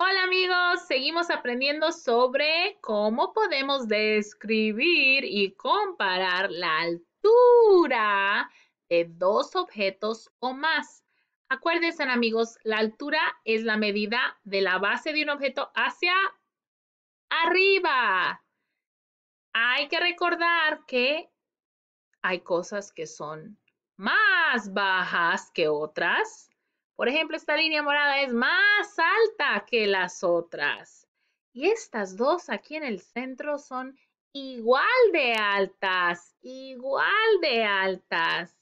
Hola amigos, seguimos aprendiendo sobre cómo podemos describir y comparar la altura de dos objetos o más. Acuérdense amigos, la altura es la medida de la base de un objeto hacia arriba. Hay que recordar que hay cosas que son más bajas que otras por ejemplo, esta línea morada es más alta que las otras. Y estas dos aquí en el centro son igual de altas, igual de altas.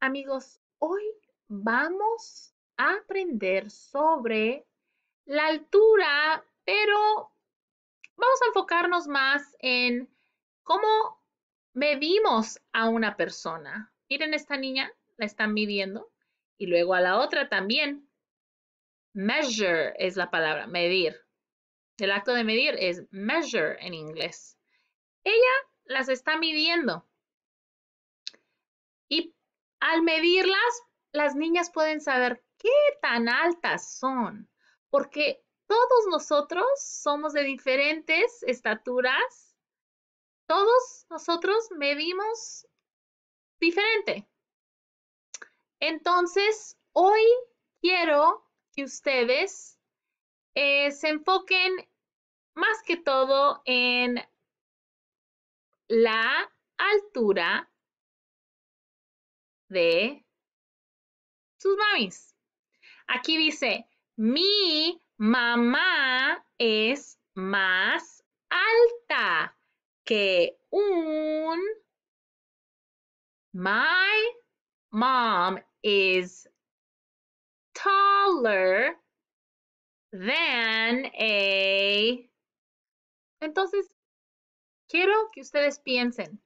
Amigos, hoy vamos a aprender sobre la altura, pero vamos a enfocarnos más en cómo medimos a una persona. Miren esta niña, la están midiendo y luego a la otra también. Measure es la palabra, medir. El acto de medir es measure en inglés. Ella las está midiendo. Y al medirlas, las niñas pueden saber qué tan altas son, porque todos nosotros somos de diferentes estaturas. Todos nosotros medimos diferente. Entonces, hoy quiero que ustedes eh, se enfoquen más que todo en la altura de sus mamis. Aquí dice, mi mamá es más alta que un... My mom is taller than a... Entonces, quiero que ustedes piensen.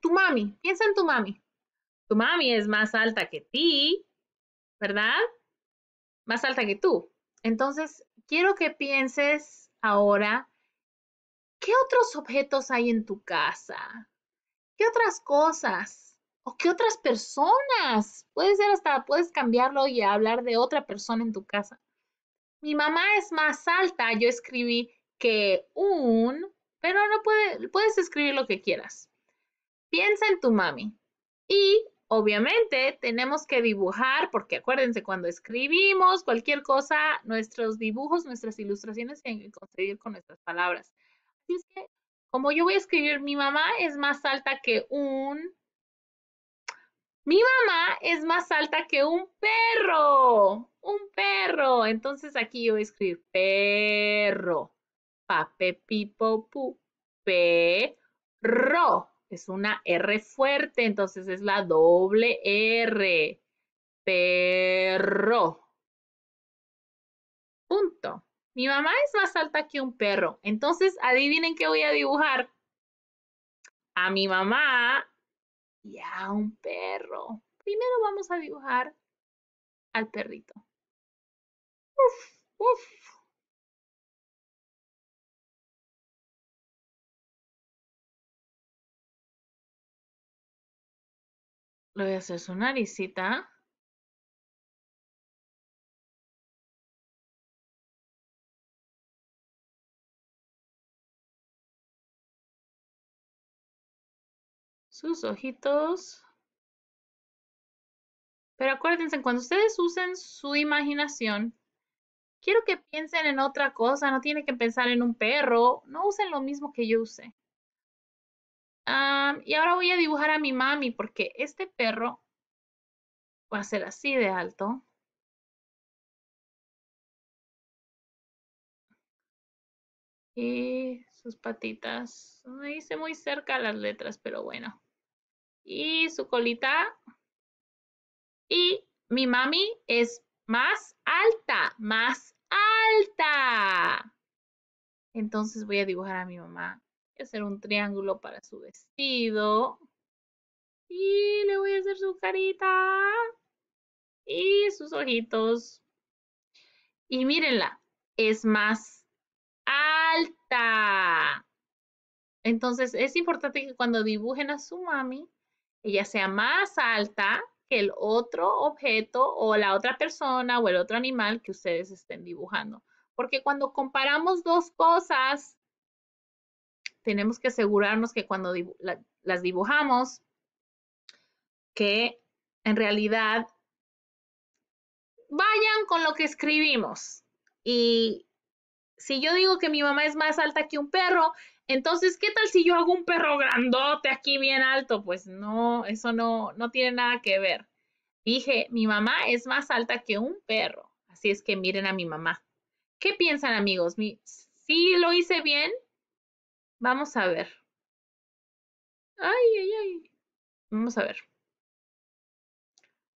tu mami, piensa en tu mami. Tu mami es más alta que ti, ¿verdad? Más alta que tú. Entonces, quiero que pienses ahora, ¿qué otros objetos hay en tu casa? ¿Qué otras cosas? ¿O qué otras personas? Puede ser hasta, puedes cambiarlo y hablar de otra persona en tu casa. Mi mamá es más alta, yo escribí que un, pero no puede, puedes escribir lo que quieras. Piensa en tu mami. Y obviamente tenemos que dibujar, porque acuérdense, cuando escribimos cualquier cosa, nuestros dibujos, nuestras ilustraciones tienen que conseguir con nuestras palabras. Así es que como yo voy a escribir, mi mamá es más alta que un... Mi mamá es más alta que un perro. Un perro. Entonces aquí yo voy a escribir perro. Pape, pipo, pu. Perro. Es una R fuerte, entonces es la doble R. Perro. Mi mamá es más alta que un perro. Entonces, adivinen qué voy a dibujar. A mi mamá y a un perro. Primero vamos a dibujar al perrito. Uf, uf. Le voy a hacer su naricita. sus ojitos. Pero acuérdense, cuando ustedes usen su imaginación, quiero que piensen en otra cosa, no tienen que pensar en un perro, no usen lo mismo que yo usé. Ah, y ahora voy a dibujar a mi mami porque este perro va a ser así de alto. Y sus patitas. Me hice muy cerca las letras, pero bueno y su colita. Y mi mami es más alta, más alta. Entonces voy a dibujar a mi mamá. Voy a hacer un triángulo para su vestido. Y le voy a hacer su carita. Y sus ojitos. Y mírenla, es más alta. Entonces es importante que cuando dibujen a su mami, ella sea más alta que el otro objeto o la otra persona o el otro animal que ustedes estén dibujando. Porque cuando comparamos dos cosas, tenemos que asegurarnos que cuando las dibujamos, que en realidad vayan con lo que escribimos y si yo digo que mi mamá es más alta que un perro, entonces, ¿qué tal si yo hago un perro grandote aquí bien alto? Pues no, eso no, no tiene nada que ver. Dije, mi mamá es más alta que un perro. Así es que miren a mi mamá. ¿Qué piensan amigos? ¿Si lo hice bien? Vamos a ver. Ay, ay, ay. Vamos a ver.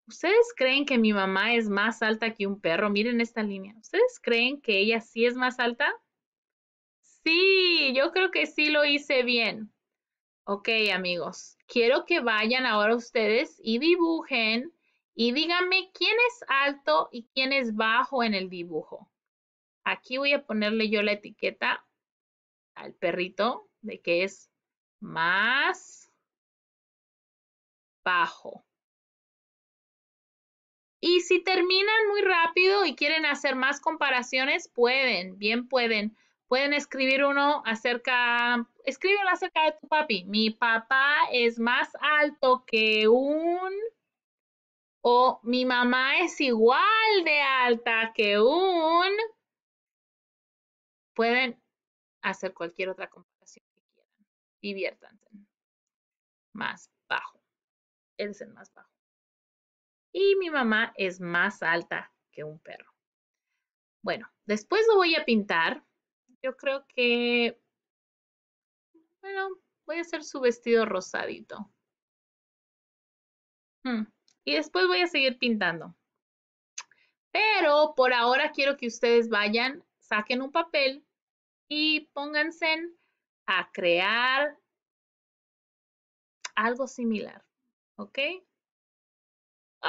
¿Ustedes creen que mi mamá es más alta que un perro? Miren esta línea. ¿Ustedes creen que ella sí es más alta? Sí, yo creo que sí lo hice bien. Ok, amigos, quiero que vayan ahora ustedes y dibujen y díganme quién es alto y quién es bajo en el dibujo. Aquí voy a ponerle yo la etiqueta al perrito de que es más bajo. Y si terminan muy rápido y quieren hacer más comparaciones, pueden, bien pueden. Pueden escribir uno acerca, escríbelo acerca de tu papi. Mi papá es más alto que un, o mi mamá es igual de alta que un. Pueden hacer cualquier otra comparación que quieran. Diviértanse. Más bajo. Él es el más bajo y mi mamá es más alta que un perro. Bueno, después lo voy a pintar. Yo creo que, bueno, voy a hacer su vestido rosadito. Mm, y después voy a seguir pintando. Pero por ahora quiero que ustedes vayan, saquen un papel y pónganse a crear algo similar. ¿Ok?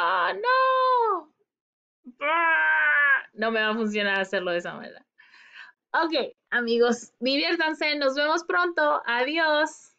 Ah, no! Ah, no me va a funcionar hacerlo de esa manera. Ok, amigos, diviértanse, nos vemos pronto. Adiós.